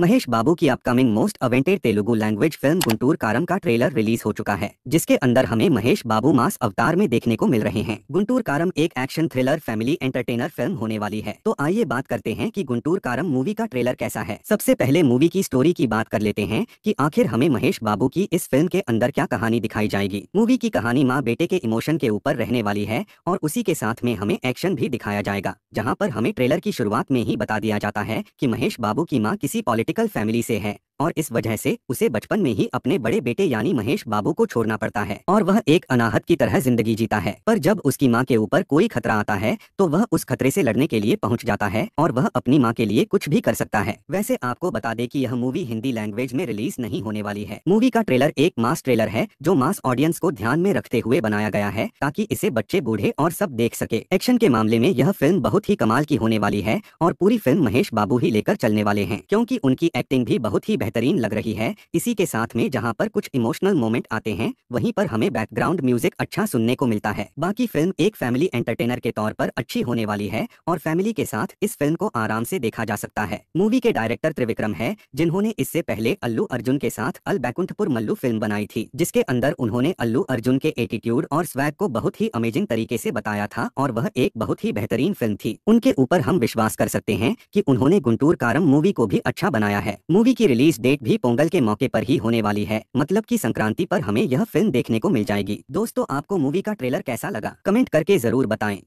महेश बाबू की upcoming most awaited Telugu language film Guntur Kaaram का trailer release हो चुका है जिसके अंदर हमें महेश बाबू मास अवतार में देखने को मिल रहे हैं गुंटूर कारम एक action thriller family entertainer film होने वाली है तो आइए बात करते हैं कि गुंटूर कारम मूवी का ट्रेलर कैसा है सबसे पहले मूवी की स्टोरी की बात कर लेते हैं की आखिर हमें महेश बाबू की इस फिल्म के अंदर क्या कहानी दिखाई जाएगी मूवी की कहानी माँ बेटे के इमोशन के ऊपर रहने वाली है और उसी के साथ में हमें एक्शन भी दिखाया जाएगा जहाँ पर हमें ट्रेलर की शुरुआत में ही बता दिया जाता है की महेश बाबू की माँ किसी पॉलिटिकल फैमिली से हैं और इस वजह से उसे बचपन में ही अपने बड़े बेटे यानी महेश बाबू को छोड़ना पड़ता है और वह एक अनाहत की तरह जिंदगी जीता है पर जब उसकी माँ के ऊपर कोई खतरा आता है तो वह उस खतरे से लड़ने के लिए पहुंच जाता है और वह अपनी माँ के लिए कुछ भी कर सकता है वैसे आपको बता दे की यह मूवी हिंदी लैंग्वेज में रिलीज नहीं होने वाली है मूवी का ट्रेलर एक मास ट्रेलर है जो मास ऑडियंस को ध्यान में रखते हुए बनाया गया है ताकि इसे बच्चे बूढ़े और सब देख सके एक्शन के मामले में यह फिल्म बहुत ही कमाल की होने वाली है और पूरी फिल्म महेश बाबू ही लेकर चलने वाले है क्यूँकी उनकी एक्टिंग भी बहुत ही बेहतरीन लग रही है इसी के साथ में जहाँ पर कुछ इमोशनल मोमेंट आते हैं वहीं पर हमें बैकग्राउंड म्यूजिक अच्छा सुनने को मिलता है बाकी फिल्म एक फैमिली एंटरटेनर के तौर पर अच्छी होने वाली है और फैमिली के साथ इस फिल्म को आराम से देखा जा सकता है मूवी के डायरेक्टर त्रिविक्रम है जिन्होंने इससे पहले अल्लू अर्जुन के साथ अल बैकुंठपुर मल्लू फिल्म बनाई थी जिसके अंदर उन्होंने अल्लू अर्जुन के एटीट्यूड और स्वैग को बहुत ही अमेजिंग तरीके ऐसी बताया था और वह एक बहुत ही बेहतरीन फिल्म थी उनके ऊपर हम विश्वास कर सकते हैं की उन्होंने गुंटूर कारम मूवी को भी अच्छा बनाया है मूवी की रिलीज रिलीज डेट भी पोंगल के मौके पर ही होने वाली है मतलब की संक्रांति पर हमें यह फिल्म देखने को मिल जाएगी दोस्तों आपको मूवी का ट्रेलर कैसा लगा कमेंट करके जरूर बताएं